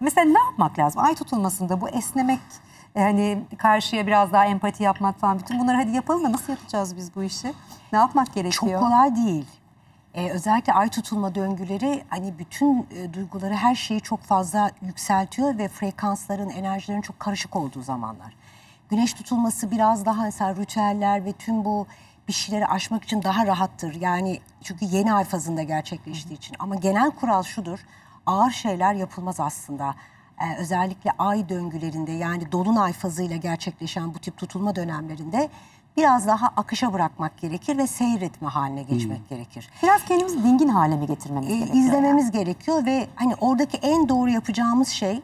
Mesela ne yapmak lazım? Ay tutulmasında bu esnemek, yani karşıya biraz daha empati yapmak falan. Bütün bunları hadi yapalım da nasıl yapacağız biz bu işi? Ne yapmak gerekiyor? Çok kolay değil. Ee, özellikle ay tutulma döngüleri hani bütün e, duyguları her şeyi çok fazla yükseltiyor ve frekansların, enerjilerin çok karışık olduğu zamanlar. Güneş tutulması biraz daha mesela ritüeller ve tüm bu bir şeyleri aşmak için daha rahattır. Yani çünkü yeni ay fazında gerçekleştiği için. Ama genel kural şudur ağır şeyler yapılmaz aslında. Ee, özellikle ay döngülerinde yani dolunay fazıyla gerçekleşen bu tip tutulma dönemlerinde biraz daha akışa bırakmak gerekir ve seyretme haline geçmek hmm. gerekir. Biraz kendimizi dingin hale mi getirmemiz ee, gerekiyor? İzlememiz yani. gerekiyor ve hani oradaki en doğru yapacağımız şey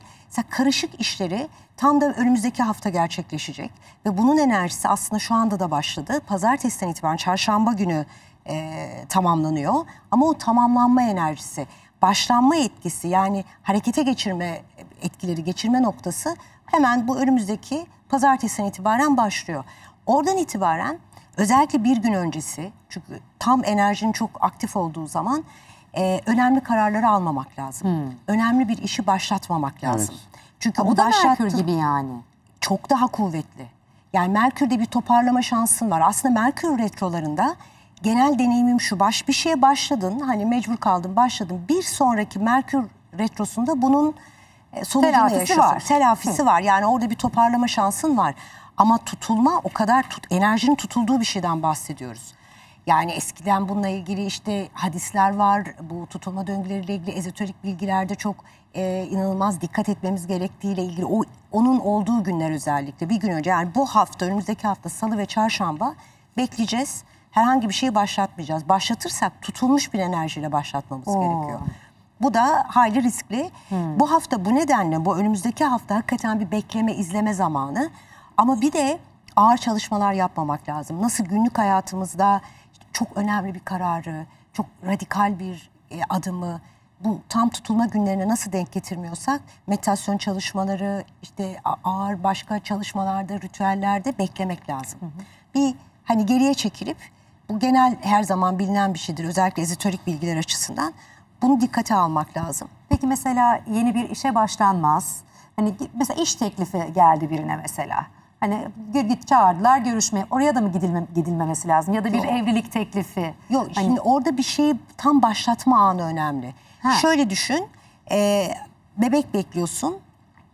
karışık işleri tam da önümüzdeki hafta gerçekleşecek ve bunun enerjisi aslında şu anda da başladı. Pazartesinden itibaren çarşamba günü e, tamamlanıyor ama o tamamlanma enerjisi başlanma etkisi yani harekete geçirme etkileri geçirme noktası hemen bu önümüzdeki pazartesinden itibaren başlıyor. Oradan itibaren özellikle bir gün öncesi çünkü tam enerjinin çok aktif olduğu zaman e, önemli kararları almamak lazım. Hmm. Önemli bir işi başlatmamak lazım. Evet. Çünkü ha, bu da Merkür gibi yani. Çok daha kuvvetli. Yani Merkür'de bir toparlama şansın var. Aslında Merkür retrolarında genel deneyimim şu baş bir şeye başladın hani mecbur kaldın başladın bir sonraki Merkür retrosunda bunun e, sonucunu telafisi var. Telafisi Hı. var yani orada bir toparlama şansın var ama tutulma o kadar tut, enerjinin tutulduğu bir şeyden bahsediyoruz. Yani eskiden bununla ilgili işte hadisler var, bu tutulma döngüleriyle ilgili ezoterik bilgilerde çok e, inanılmaz dikkat etmemiz gerektiğiyle ilgili o onun olduğu günler özellikle bir gün önce yani bu hafta önümüzdeki hafta salı ve çarşamba bekleyeceğiz herhangi bir şeyi başlatmayacağız. Başlatırsak tutulmuş bir enerjiyle başlatmamız Oo. gerekiyor. Bu da hayli riskli. Hmm. Bu hafta bu nedenle bu önümüzdeki hafta hakikaten bir bekleme izleme zamanı. Ama bir de ağır çalışmalar yapmamak lazım. Nasıl günlük hayatımızda çok önemli bir kararı, çok radikal bir e, adımı bu tam tutulma günlerine nasıl denk getirmiyorsak meditasyon çalışmaları işte ağır başka çalışmalarda ritüellerde beklemek lazım. Hı hı. Bir hani geriye çekilip bu genel her zaman bilinen bir şeydir özellikle ezotörük bilgiler açısından. Bunu dikkate almak lazım. Peki mesela yeni bir işe başlanmaz. Hani mesela iş teklifi geldi birine mesela. Hani git çağırdılar görüşmeye. Oraya da mı gidilme, gidilmemesi lazım? Ya da bir Yok. evlilik teklifi. Yok hani... şimdi orada bir şeyi tam başlatma anı önemli. Ha. Şöyle düşün. E, bebek bekliyorsun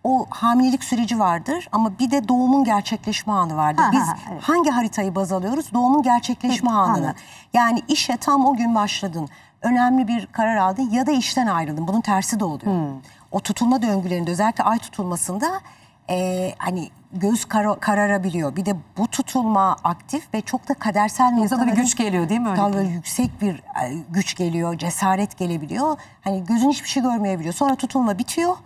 o hamilelik süreci vardır ama bir de doğumun gerçekleşme anı vardır. Aha, Biz evet. hangi haritayı baz alıyoruz? Doğumun gerçekleşme Peki, anını. Anladım. Yani işe tam o gün başladın. Önemli bir karar aldın ya da işten ayrıldın. Bunun tersi de oluyor. Hmm. O tutulma döngülerinde özellikle ay tutulmasında e, hani göz kar kararabiliyor. Bir de bu tutulma aktif ve çok da kadersel noktada bir güç geliyor değil mi? Öyle böyle yüksek bir e, güç geliyor, cesaret gelebiliyor. Hani gözün hiçbir şey görmeyebiliyor. Sonra tutulma bitiyor.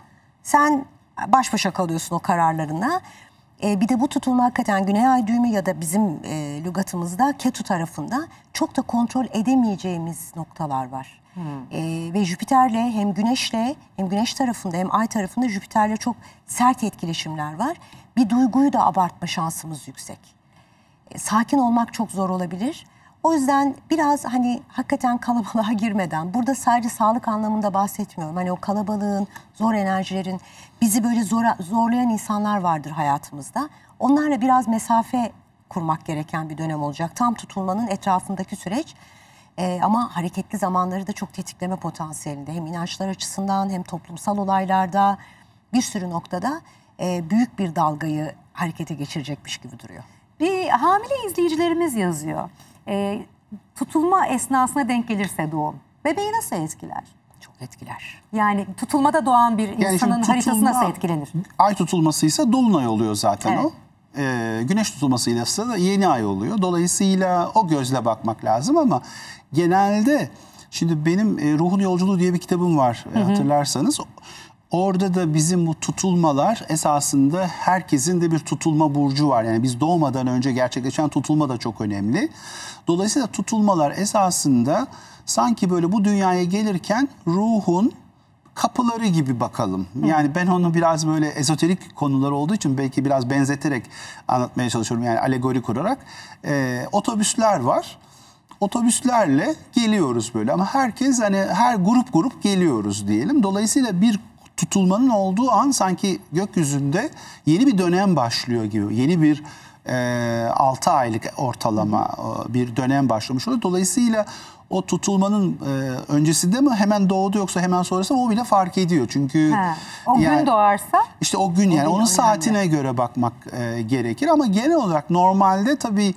Sen baş başa kalıyorsun o kararlarına. E, bir de bu tutulma hakikaten Güney Ay düğümü ya da bizim e, lügatımızda Ketu tarafında çok da kontrol edemeyeceğimiz noktalar var. Hmm. E, ve Jüpiter'le hem Güneş'le hem Güneş tarafında hem Ay tarafında Jüpiter'le çok sert etkileşimler var. Bir duyguyu da abartma şansımız yüksek. E, sakin olmak çok zor olabilir. O yüzden biraz hani hakikaten kalabalığa girmeden, burada sadece sağlık anlamında bahsetmiyorum. Hani o kalabalığın, zor enerjilerin, bizi böyle zora, zorlayan insanlar vardır hayatımızda. Onlarla biraz mesafe kurmak gereken bir dönem olacak. Tam tutulmanın etrafındaki süreç. Ee, ama hareketli zamanları da çok tetikleme potansiyelinde. Hem inançlar açısından hem toplumsal olaylarda bir sürü noktada e, büyük bir dalgayı harekete geçirecekmiş gibi duruyor. Bir hamile izleyicilerimiz yazıyor e, tutulma esnasına denk gelirse doğum bebeği nasıl etkiler? Çok etkiler. Yani tutulmada doğan bir yani insanın tutulma, haritası nasıl etkilenir? Ay tutulması ise dolunay oluyor zaten evet. o. E, ee, güneş tutulmasıyla ise yeni ay oluyor. Dolayısıyla o gözle bakmak lazım ama genelde şimdi benim e, Ruhun Yolculuğu diye bir kitabım var e, hı hı. hatırlarsanız. Orada da bizim bu tutulmalar esasında herkesin de bir tutulma burcu var. Yani biz doğmadan önce gerçekleşen tutulma da çok önemli. Dolayısıyla tutulmalar esasında sanki böyle bu dünyaya gelirken ruhun kapıları gibi bakalım. Yani ben onu biraz böyle ezoterik konular olduğu için belki biraz benzeterek anlatmaya çalışıyorum. Yani alegori kurarak. Ee, otobüsler var otobüslerle geliyoruz böyle ama herkes hani her grup grup geliyoruz diyelim. Dolayısıyla bir tutulmanın olduğu an sanki gökyüzünde yeni bir dönem başlıyor gibi. Yeni bir e, 6 aylık ortalama e, bir dönem başlamış oluyor. Dolayısıyla o tutulmanın e, öncesinde mi hemen doğdu yoksa hemen sonrası o bile fark ediyor. Çünkü ha, o yani, gün doğarsa işte o gün yani o gün onun önemli. saatine göre bakmak e, gerekir ama genel olarak normalde tabii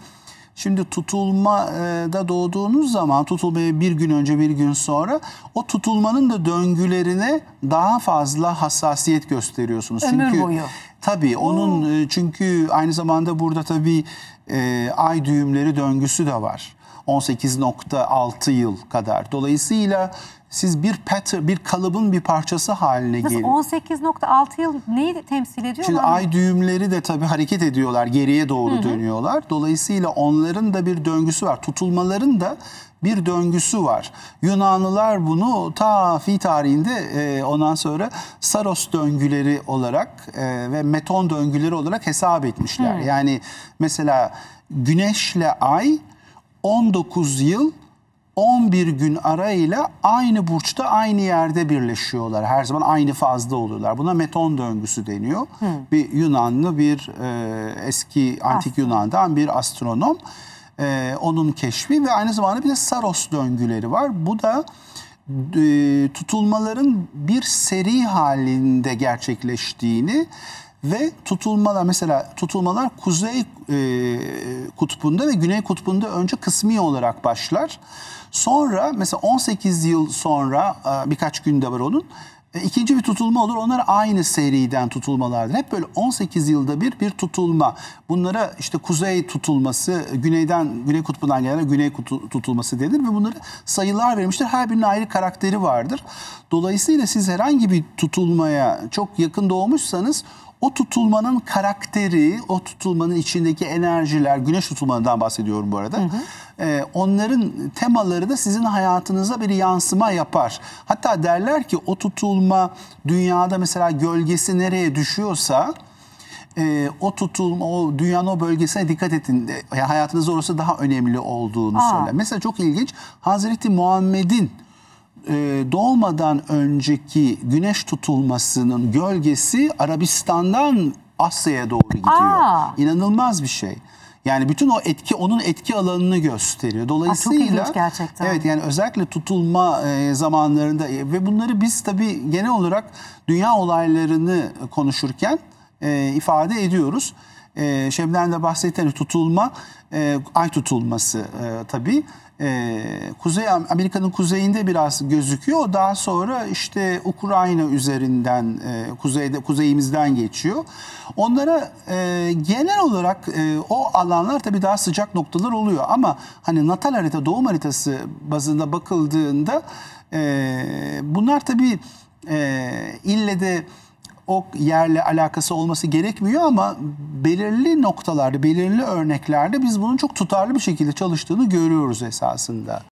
Şimdi tutulmada e, doğduğunuz zaman tutulmaya bir gün önce bir gün sonra o tutulmanın da döngülerine daha fazla hassasiyet gösteriyorsunuz. Ömür çünkü, boyu. Tabii onun Oo. E, çünkü aynı zamanda burada tabii e, ay düğümleri döngüsü de var. 18.6 yıl kadar. Dolayısıyla siz bir pattern, bir kalıbın bir parçası haline geliyor. 18.6 yıl neyi temsil ediyor? Şimdi ay düğümleri de tabii hareket ediyorlar, geriye doğru Hı-hı. dönüyorlar. Dolayısıyla onların da bir döngüsü var. Tutulmaların da bir döngüsü var. Yunanlılar bunu ta fi tarihinde e, ondan sonra Saros döngüleri olarak e, ve Meton döngüleri olarak hesap etmişler. Hı. Yani mesela güneşle ay 19 yıl 11 gün arayla aynı burçta aynı yerde birleşiyorlar. Her zaman aynı fazda oluyorlar. Buna meton döngüsü deniyor. Hı. Bir Yunanlı bir e, eski antik Aslında. Yunan'dan bir astronom. E, onun keşfi ve aynı zamanda bir de Saros döngüleri var. Bu da e, tutulmaların bir seri halinde gerçekleştiğini ve tutulmalar mesela tutulmalar kuzey e, kutbunda ve güney kutbunda önce kısmi olarak başlar. Sonra mesela 18 yıl sonra e, birkaç günde var onun. E, ikinci bir tutulma olur. Onlar aynı seriden tutulmalardır. Hep böyle 18 yılda bir bir tutulma. Bunlara işte kuzey tutulması, güneyden güney kutbundan gelen güney kutu, tutulması denir ve bunları sayılar vermiştir. Her birinin ayrı karakteri vardır. Dolayısıyla siz herhangi bir tutulmaya çok yakın doğmuşsanız o tutulmanın karakteri, o tutulmanın içindeki enerjiler, güneş tutulmanından bahsediyorum bu arada. Hı hı. E, onların temaları da sizin hayatınıza bir yansıma yapar. Hatta derler ki o tutulma dünyada mesela gölgesi nereye düşüyorsa e, o tutulma, o dünyanın o bölgesine dikkat edin. Yani hayatınızda orası daha önemli olduğunu Aa. söyler. Mesela çok ilginç Hazreti Muhammed'in e, doğmadan önceki güneş tutulmasının gölgesi Arabistan'dan Asya'ya doğru gidiyor. Aa. İnanılmaz bir şey. Yani bütün o etki onun etki alanını gösteriyor. Dolayısıyla Aa, çok Evet yani özellikle tutulma e, zamanlarında e, ve bunları biz tabii genel olarak dünya olaylarını konuşurken ifade ediyoruz. E, Şebnem de bahsettiğiniz hani tutulma, ay tutulması e, tabii e, Kuzey Amerika'nın kuzeyinde biraz gözüküyor. Daha sonra işte Ukrayna üzerinden e, kuzeyde kuzeyimizden geçiyor. Onlara e, genel olarak e, o alanlar tabii daha sıcak noktalar oluyor ama hani natal harita, doğum haritası bazında bakıldığında e, bunlar tabii e, ille de o yerle alakası olması gerekmiyor ama belirli noktalarda, belirli örneklerde biz bunun çok tutarlı bir şekilde çalıştığını görüyoruz esasında.